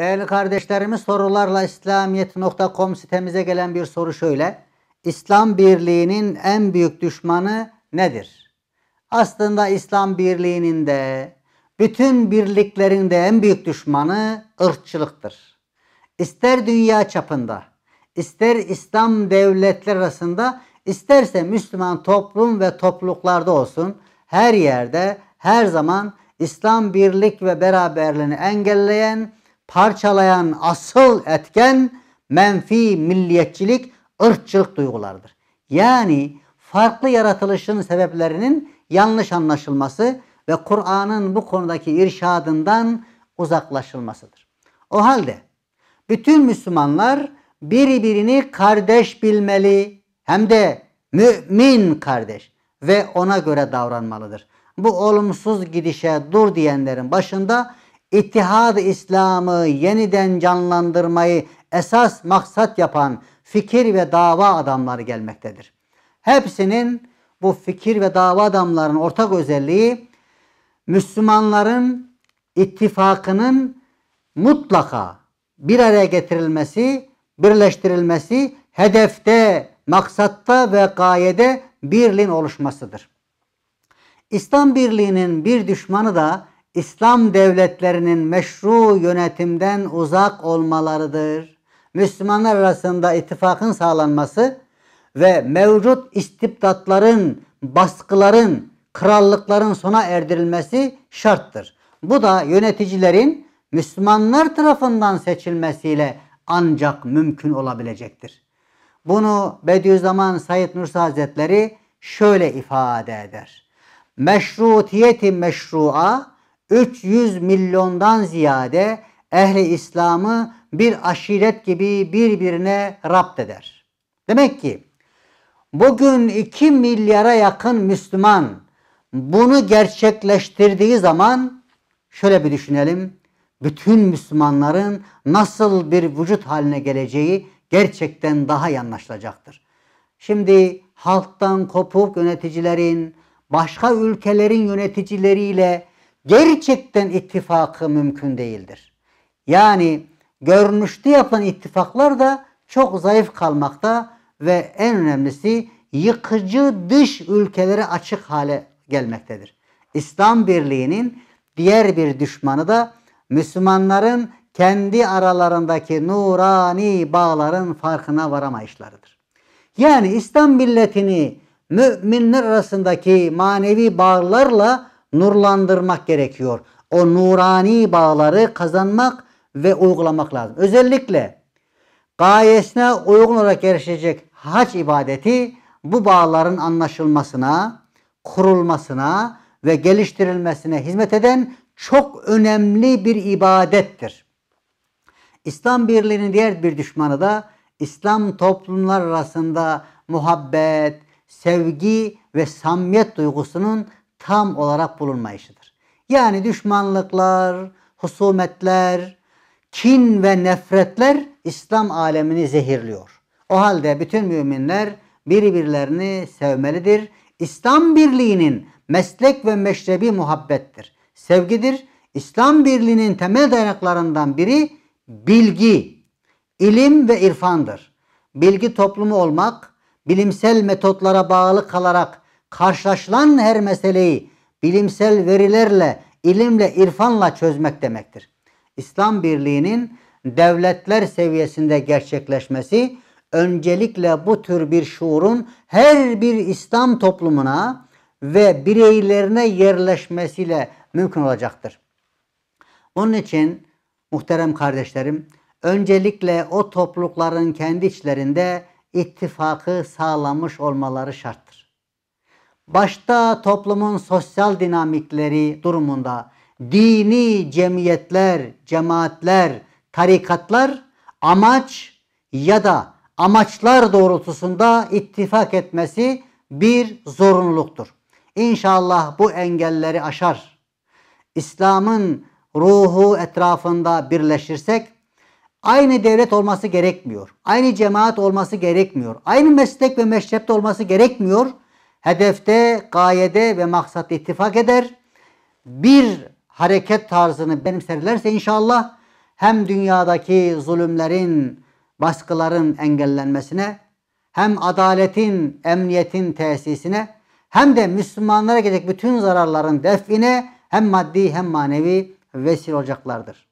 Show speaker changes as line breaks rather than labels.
Değerli kardeşlerimiz sorularla İslamiyet.com sitemize gelen bir soru şöyle. İslam birliğinin en büyük düşmanı nedir? Aslında İslam birliğinin de bütün birliklerin de en büyük düşmanı ırkçılıktır. İster dünya çapında, ister İslam devletler arasında, isterse Müslüman toplum ve topluluklarda olsun her yerde her zaman İslam birlik ve beraberliğini engelleyen parçalayan asıl etken menfi milliyetçilik, ırkçılık duygularıdır. Yani farklı yaratılışın sebeplerinin yanlış anlaşılması ve Kur'an'ın bu konudaki irşadından uzaklaşılmasıdır. O halde bütün Müslümanlar birbirini kardeş bilmeli hem de mümin kardeş ve ona göre davranmalıdır. Bu olumsuz gidişe dur diyenlerin başında i̇ttihad İslam'ı yeniden canlandırmayı esas maksat yapan fikir ve dava adamları gelmektedir. Hepsinin bu fikir ve dava adamlarının ortak özelliği Müslümanların ittifakının mutlaka bir araya getirilmesi, birleştirilmesi, hedefte, maksatta ve gayede birliğin oluşmasıdır. İslam birliğinin bir düşmanı da İslam devletlerinin meşru yönetimden uzak olmalarıdır. Müslümanlar arasında ittifakın sağlanması ve mevcut istibdatların, baskıların, krallıkların sona erdirilmesi şarttır. Bu da yöneticilerin Müslümanlar tarafından seçilmesiyle ancak mümkün olabilecektir. Bunu Bediüzzaman Said Nursi Hazretleri şöyle ifade eder. Meşrutiyeti meşrua 300 milyondan ziyade ehli İslam'ı bir aşiret gibi birbirine rapt eder. Demek ki bugün 2 milyara yakın Müslüman bunu gerçekleştirdiği zaman şöyle bir düşünelim. Bütün Müslümanların nasıl bir vücut haline geleceği gerçekten daha iyi Şimdi halktan kopup yöneticilerin, başka ülkelerin yöneticileriyle gerçekten ittifakı mümkün değildir. Yani görünüşte yapılan ittifaklar da çok zayıf kalmakta ve en önemlisi yıkıcı dış ülkelere açık hale gelmektedir. İslam Birliği'nin diğer bir düşmanı da Müslümanların kendi aralarındaki nurani bağların farkına varamayışlarıdır. Yani İslam milletini müminler arasındaki manevi bağlarla nurlandırmak gerekiyor. O nurani bağları kazanmak ve uygulamak lazım. Özellikle gayesine uygun olarak erişecek hac ibadeti bu bağların anlaşılmasına, kurulmasına ve geliştirilmesine hizmet eden çok önemli bir ibadettir. İslam birliğinin diğer bir düşmanı da İslam toplumlar arasında muhabbet, sevgi ve samiyet duygusunun tam olarak bulunmayışıdır. Yani düşmanlıklar, husumetler, kin ve nefretler İslam alemini zehirliyor. O halde bütün müminler birbirlerini sevmelidir. İslam birliğinin meslek ve meşrebi muhabbettir. Sevgidir. İslam birliğinin temel dayanaklarından biri bilgi, ilim ve irfandır. Bilgi toplumu olmak, bilimsel metotlara bağlı kalarak karşılaşılan her meseleyi bilimsel verilerle, ilimle, irfanla çözmek demektir. İslam birliğinin devletler seviyesinde gerçekleşmesi öncelikle bu tür bir şuurun her bir İslam toplumuna ve bireylerine yerleşmesiyle mümkün olacaktır. Onun için muhterem kardeşlerim öncelikle o toplulukların kendi içlerinde ittifakı sağlamış olmaları şarttır başta toplumun sosyal dinamikleri durumunda dini cemiyetler, cemaatler, tarikatlar amaç ya da amaçlar doğrultusunda ittifak etmesi bir zorunluluktur. İnşallah bu engelleri aşar. İslam'ın ruhu etrafında birleşirsek aynı devlet olması gerekmiyor. Aynı cemaat olması gerekmiyor. Aynı meslek ve meşrepte olması gerekmiyor hedefte, gayede ve maksat ittifak eder. Bir hareket tarzını benimserlerse inşallah hem dünyadaki zulümlerin, baskıların engellenmesine, hem adaletin, emniyetin tesisine, hem de Müslümanlara gelecek bütün zararların define hem maddi hem manevi vesile olacaklardır.